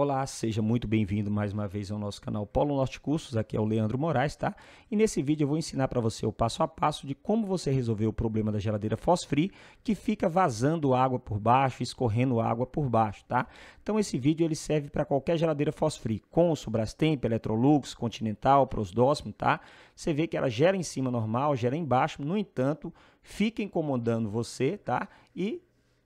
Olá, seja muito bem-vindo mais uma vez ao nosso canal Polo Norte Cursos, aqui é o Leandro Moraes, tá? E nesse vídeo eu vou ensinar para você o passo a passo de como você resolver o problema da geladeira Fosfree, que fica vazando água por baixo, escorrendo água por baixo, tá? Então esse vídeo ele serve para qualquer geladeira Fosfree, Consul, Brastemp, Electrolux, Continental, Prosdosmo, tá? Você vê que ela gera em cima normal, gera embaixo, no entanto, fica incomodando você, tá? E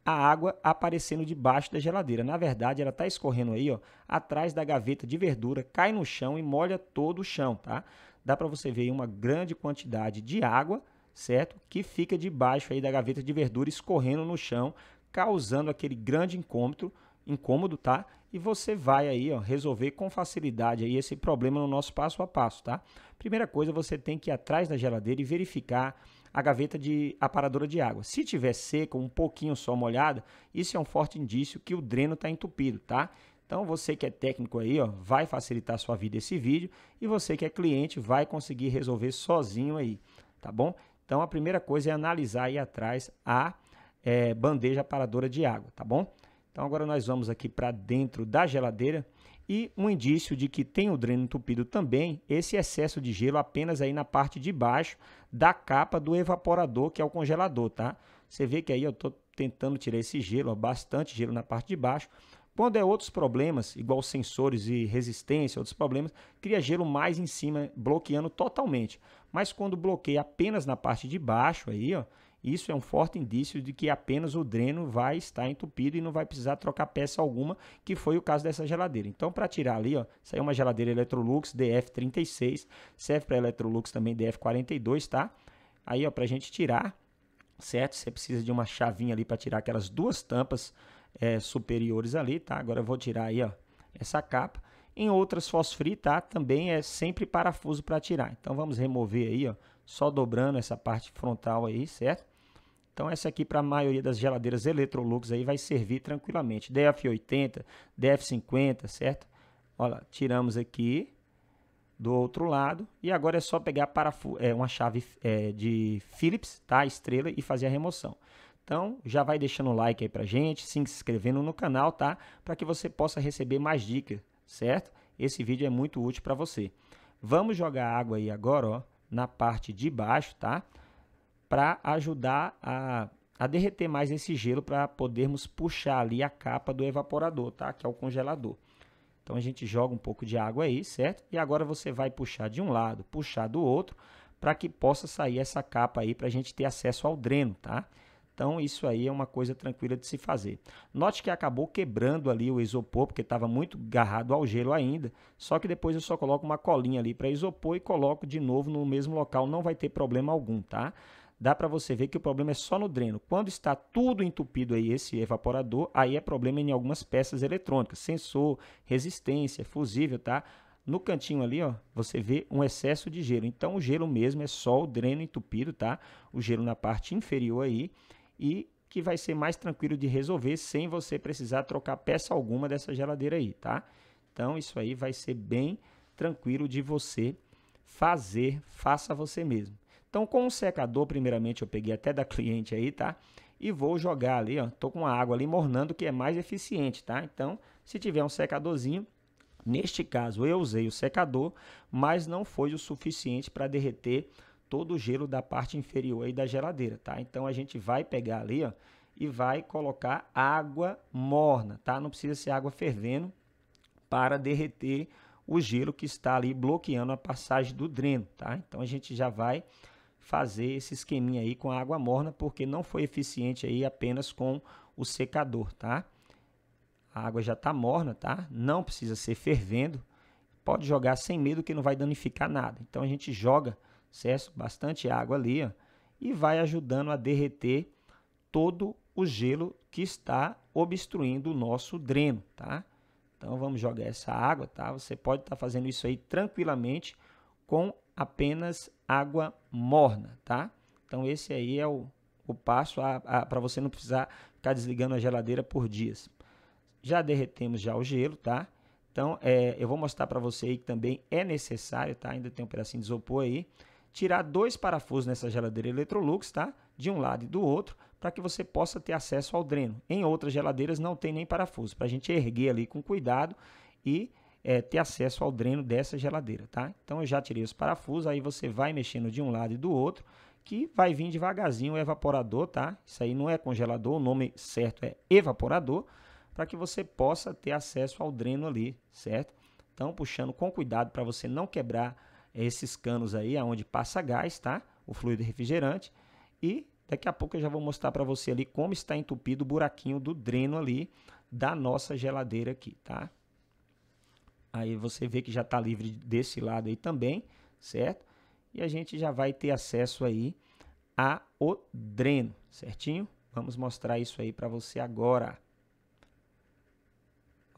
a água aparecendo debaixo da geladeira. Na verdade, ela está escorrendo aí, ó, atrás da gaveta de verdura, cai no chão e molha todo o chão, tá? Dá para você ver aí uma grande quantidade de água, certo? Que fica debaixo aí da gaveta de verdura escorrendo no chão, causando aquele grande incômodo, incômodo, tá? E você vai aí, ó, resolver com facilidade aí esse problema no nosso passo a passo, tá? Primeira coisa, você tem que ir atrás da geladeira e verificar a gaveta de aparadora de água. Se tiver seca, um pouquinho só molhada, isso é um forte indício que o dreno está entupido, tá? Então você que é técnico aí, ó, vai facilitar a sua vida esse vídeo e você que é cliente vai conseguir resolver sozinho aí, tá bom? Então a primeira coisa é analisar aí atrás a é, bandeja aparadora de água, tá bom? Então agora nós vamos aqui para dentro da geladeira e um indício de que tem o dreno entupido também, esse excesso de gelo apenas aí na parte de baixo da capa do evaporador, que é o congelador, tá? Você vê que aí eu estou tentando tirar esse gelo, ó, bastante gelo na parte de baixo. Quando é outros problemas, igual sensores e resistência, outros problemas, cria gelo mais em cima, bloqueando totalmente. Mas quando bloqueia apenas na parte de baixo aí, ó, isso é um forte indício de que apenas o dreno vai estar entupido e não vai precisar trocar peça alguma, que foi o caso dessa geladeira. Então, para tirar ali, ó, saiu é uma geladeira Electrolux DF36, serve para Electrolux também DF42, tá? Aí, ó, para a gente tirar, certo? Você precisa de uma chavinha ali para tirar aquelas duas tampas é, superiores ali, tá? Agora eu vou tirar aí, ó, essa capa. Em outras fosfri, tá? Também é sempre parafuso para tirar. Então vamos remover aí, ó, só dobrando essa parte frontal aí, certo? Então essa aqui para a maioria das geladeiras Electrolux aí vai servir tranquilamente. DF80, DF50, certo? Olha, tiramos aqui do outro lado e agora é só pegar é, uma chave é, de Phillips, tá? Estrela e fazer a remoção. Então, já vai deixando o like aí pra gente, se inscrevendo no canal, tá? Para que você possa receber mais dicas, certo? Esse vídeo é muito útil para você. Vamos jogar água aí agora, ó, na parte de baixo, tá? para ajudar a, a derreter mais esse gelo para podermos puxar ali a capa do evaporador, tá? Que é o congelador. Então a gente joga um pouco de água aí, certo? E agora você vai puxar de um lado, puxar do outro, para que possa sair essa capa aí para a gente ter acesso ao dreno, tá? Então isso aí é uma coisa tranquila de se fazer. Note que acabou quebrando ali o isopor, porque estava muito garrado ao gelo ainda. Só que depois eu só coloco uma colinha ali para isopor e coloco de novo no mesmo local, não vai ter problema algum, tá? dá para você ver que o problema é só no dreno. Quando está tudo entupido aí, esse evaporador, aí é problema em algumas peças eletrônicas, sensor, resistência, fusível, tá? No cantinho ali, ó, você vê um excesso de gelo. Então, o gelo mesmo é só o dreno entupido, tá? O gelo na parte inferior aí e que vai ser mais tranquilo de resolver sem você precisar trocar peça alguma dessa geladeira aí, tá? Então, isso aí vai ser bem tranquilo de você fazer, faça você mesmo. Então, com o secador, primeiramente, eu peguei até da cliente aí, tá? E vou jogar ali, ó. Tô com a água ali mornando, que é mais eficiente, tá? Então, se tiver um secadorzinho, neste caso eu usei o secador, mas não foi o suficiente para derreter todo o gelo da parte inferior aí da geladeira, tá? Então, a gente vai pegar ali, ó, e vai colocar água morna, tá? Não precisa ser água fervendo para derreter o gelo que está ali bloqueando a passagem do dreno, tá? Então, a gente já vai fazer esse esqueminha aí com a água morna, porque não foi eficiente aí apenas com o secador, tá? A água já está morna, tá? Não precisa ser fervendo. Pode jogar sem medo que não vai danificar nada. Então a gente joga, certo? Bastante água ali, ó, e vai ajudando a derreter todo o gelo que está obstruindo o nosso dreno, tá? Então vamos jogar essa água, tá? Você pode estar tá fazendo isso aí tranquilamente com apenas água morna, tá? Então esse aí é o, o passo para você não precisar ficar desligando a geladeira por dias. Já derretemos já o gelo, tá? Então é, eu vou mostrar para você aí que também é necessário, tá? Ainda tem um pedacinho de isopor aí. Tirar dois parafusos nessa geladeira Electrolux, tá? De um lado e do outro, para que você possa ter acesso ao dreno. Em outras geladeiras não tem nem parafuso, para a gente erguer ali com cuidado e é, ter acesso ao dreno dessa geladeira, tá? Então eu já tirei os parafusos, aí você vai mexendo de um lado e do outro, que vai vir devagarzinho o evaporador, tá? Isso aí não é congelador, o nome certo é evaporador, para que você possa ter acesso ao dreno ali, certo? Então puxando com cuidado para você não quebrar é, esses canos aí aonde passa gás, tá? O fluido refrigerante e daqui a pouco eu já vou mostrar para você ali como está entupido o buraquinho do dreno ali da nossa geladeira aqui, tá? Aí você vê que já está livre desse lado aí também, certo? E a gente já vai ter acesso aí a o dreno, certinho? Vamos mostrar isso aí para você agora.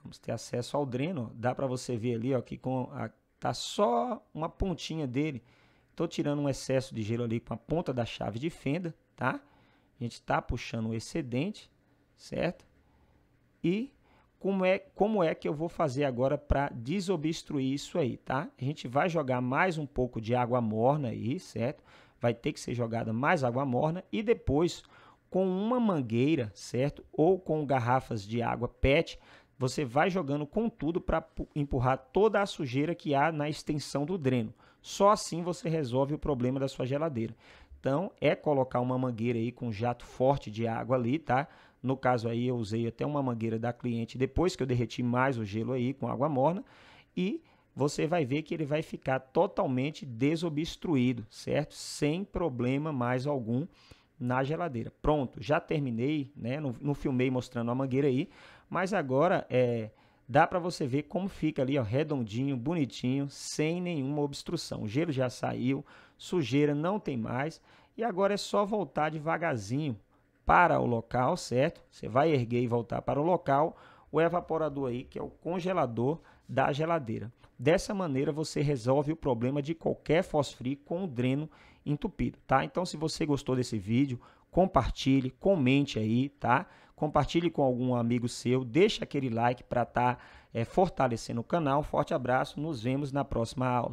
Vamos ter acesso ao dreno. Dá para você ver ali ó, que com a, tá só uma pontinha dele. Estou tirando um excesso de gelo ali com a ponta da chave de fenda, tá? A gente está puxando o excedente, certo? E como é, como é que eu vou fazer agora para desobstruir isso aí, tá? A gente vai jogar mais um pouco de água morna aí, certo? Vai ter que ser jogada mais água morna e depois com uma mangueira, certo? Ou com garrafas de água PET, você vai jogando com tudo para empurrar toda a sujeira que há na extensão do dreno. Só assim você resolve o problema da sua geladeira então é colocar uma mangueira aí com jato forte de água ali, tá? No caso aí eu usei até uma mangueira da cliente depois que eu derreti mais o gelo aí com água morna e você vai ver que ele vai ficar totalmente desobstruído, certo? Sem problema mais algum na geladeira. Pronto, já terminei, né? Não, não filmei mostrando a mangueira aí, mas agora é dá para você ver como fica ali, ó, redondinho, bonitinho, sem nenhuma obstrução. O gelo já saiu, sujeira não tem mais e agora é só voltar devagarzinho para o local, certo? Você vai erguer e voltar para o local, o evaporador aí, que é o congelador da geladeira. Dessa maneira você resolve o problema de qualquer fosfri com o dreno entupido, tá? Então se você gostou desse vídeo, compartilhe, comente aí, tá? Compartilhe com algum amigo seu, deixa aquele like para estar tá, é, fortalecendo o canal. Forte abraço, nos vemos na próxima aula.